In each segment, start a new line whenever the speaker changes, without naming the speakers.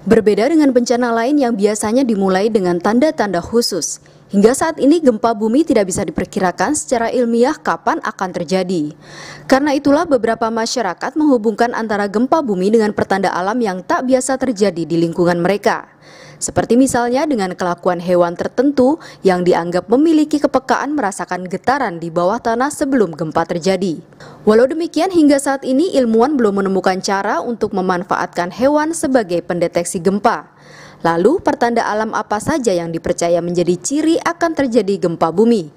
Berbeda dengan bencana lain yang biasanya dimulai dengan tanda-tanda khusus, hingga saat ini gempa bumi tidak bisa diperkirakan secara ilmiah kapan akan terjadi. Karena itulah beberapa masyarakat menghubungkan antara gempa bumi dengan pertanda alam yang tak biasa terjadi di lingkungan mereka. Seperti misalnya dengan kelakuan hewan tertentu yang dianggap memiliki kepekaan merasakan getaran di bawah tanah sebelum gempa terjadi. Walau demikian, hingga saat ini ilmuwan belum menemukan cara untuk memanfaatkan hewan sebagai pendeteksi gempa. Lalu, pertanda alam apa saja yang dipercaya menjadi ciri akan terjadi gempa bumi?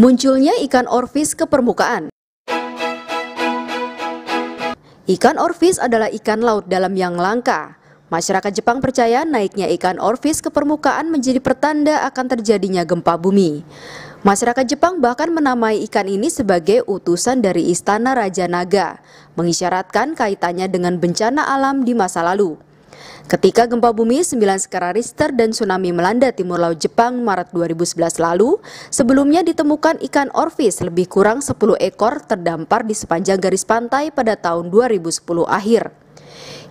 Munculnya ikan orvis ke permukaan Ikan orvis adalah ikan laut dalam yang langka. Masyarakat Jepang percaya naiknya ikan orvis ke permukaan menjadi pertanda akan terjadinya gempa bumi. Masyarakat Jepang bahkan menamai ikan ini sebagai utusan dari Istana Raja Naga, mengisyaratkan kaitannya dengan bencana alam di masa lalu. Ketika gempa bumi 9 skala Richter dan tsunami melanda timur laut Jepang Maret 2011 lalu, sebelumnya ditemukan ikan orvis lebih kurang 10 ekor terdampar di sepanjang garis pantai pada tahun 2010 akhir.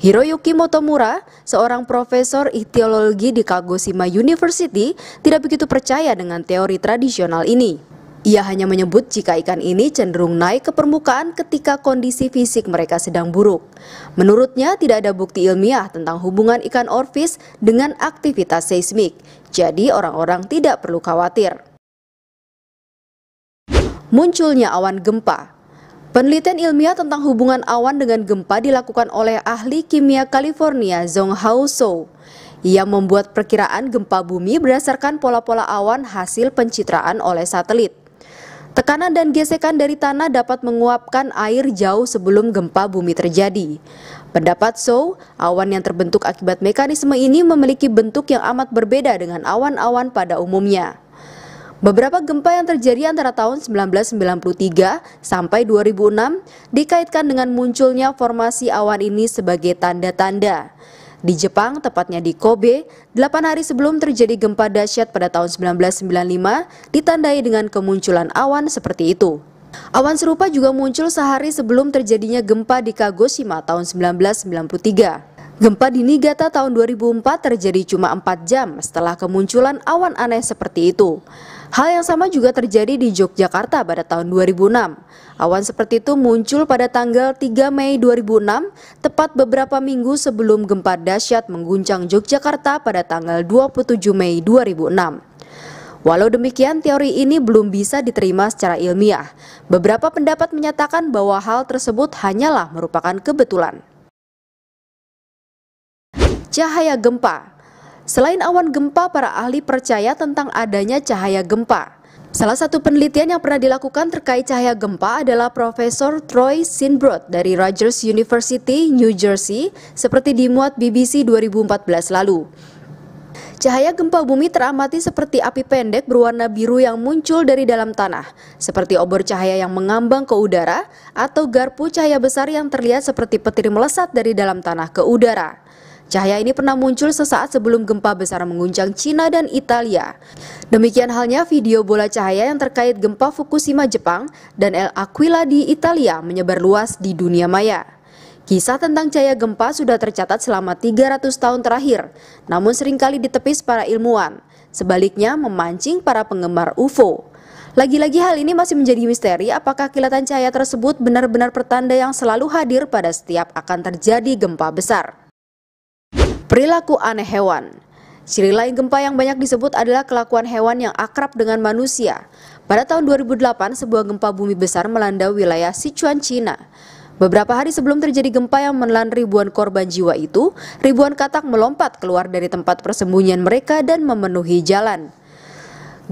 Hiroyuki Motomura, seorang profesor ikhtiologi di Kagoshima University, tidak begitu percaya dengan teori tradisional ini. Ia hanya menyebut jika ikan ini cenderung naik ke permukaan ketika kondisi fisik mereka sedang buruk. Menurutnya tidak ada bukti ilmiah tentang hubungan ikan orvis dengan aktivitas seismik, jadi orang-orang tidak perlu khawatir. Munculnya awan gempa Penelitian ilmiah tentang hubungan awan dengan gempa dilakukan oleh ahli kimia California Zhong Hao Ia membuat perkiraan gempa bumi berdasarkan pola-pola awan hasil pencitraan oleh satelit. Tekanan dan gesekan dari tanah dapat menguapkan air jauh sebelum gempa bumi terjadi. Pendapat So, awan yang terbentuk akibat mekanisme ini memiliki bentuk yang amat berbeda dengan awan-awan pada umumnya. Beberapa gempa yang terjadi antara tahun 1993 sampai 2006 dikaitkan dengan munculnya formasi awan ini sebagai tanda-tanda. Di Jepang, tepatnya di Kobe, 8 hari sebelum terjadi gempa dahsyat pada tahun 1995 ditandai dengan kemunculan awan seperti itu. Awan serupa juga muncul sehari sebelum terjadinya gempa di Kagoshima tahun 1993. Gempa di Niigata tahun 2004 terjadi cuma 4 jam setelah kemunculan awan aneh seperti itu. Hal yang sama juga terjadi di Yogyakarta pada tahun 2006. Awan seperti itu muncul pada tanggal 3 Mei 2006, tepat beberapa minggu sebelum gempa dahsyat mengguncang Yogyakarta pada tanggal 27 Mei 2006. Walau demikian, teori ini belum bisa diterima secara ilmiah. Beberapa pendapat menyatakan bahwa hal tersebut hanyalah merupakan kebetulan. Cahaya gempa Selain awan gempa, para ahli percaya tentang adanya cahaya gempa. Salah satu penelitian yang pernah dilakukan terkait cahaya gempa adalah Profesor Troy Sinbrod dari Rogers University, New Jersey, seperti dimuat BBC 2014 lalu. Cahaya gempa bumi teramati seperti api pendek berwarna biru yang muncul dari dalam tanah, seperti obor cahaya yang mengambang ke udara, atau garpu cahaya besar yang terlihat seperti petir melesat dari dalam tanah ke udara. Cahaya ini pernah muncul sesaat sebelum gempa besar menguncang Cina dan Italia. Demikian halnya video bola cahaya yang terkait gempa Fukushima Jepang dan El Aquila di Italia menyebar luas di dunia maya. Kisah tentang cahaya gempa sudah tercatat selama 300 tahun terakhir, namun seringkali ditepis para ilmuwan, sebaliknya memancing para penggemar UFO. Lagi-lagi hal ini masih menjadi misteri apakah kilatan cahaya tersebut benar-benar pertanda yang selalu hadir pada setiap akan terjadi gempa besar. Perilaku aneh hewan Ciri lain gempa yang banyak disebut adalah kelakuan hewan yang akrab dengan manusia. Pada tahun 2008, sebuah gempa bumi besar melanda wilayah Sichuan, China. Beberapa hari sebelum terjadi gempa yang menelan ribuan korban jiwa itu, ribuan katak melompat keluar dari tempat persembunyian mereka dan memenuhi jalan.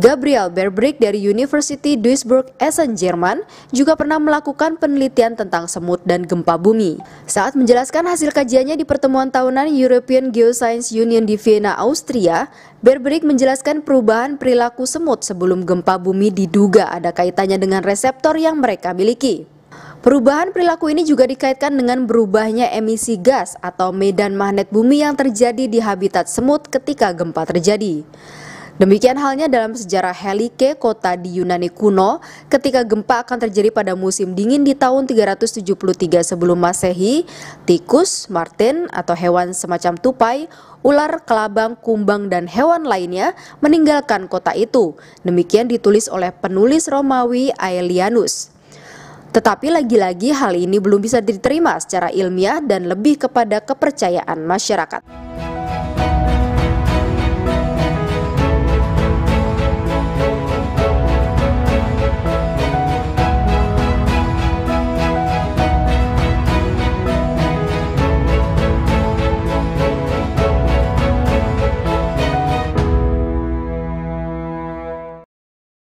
Gabriel Berbrick dari University Duisburg Essen, Jerman, juga pernah melakukan penelitian tentang semut dan gempa bumi. Saat menjelaskan hasil kajiannya di pertemuan tahunan European Geoscience Union di Vienna, Austria, Berbrick menjelaskan perubahan perilaku semut sebelum gempa bumi diduga ada kaitannya dengan reseptor yang mereka miliki. Perubahan perilaku ini juga dikaitkan dengan berubahnya emisi gas atau medan magnet bumi yang terjadi di habitat semut ketika gempa terjadi. Demikian halnya dalam sejarah Helike, kota di Yunani kuno, ketika gempa akan terjadi pada musim dingin di tahun 373 sebelum masehi, tikus, martin atau hewan semacam tupai, ular, kelabang, kumbang, dan hewan lainnya meninggalkan kota itu. Demikian ditulis oleh penulis Romawi Aelianus. Tetapi lagi-lagi hal ini belum bisa diterima secara ilmiah dan lebih kepada kepercayaan masyarakat.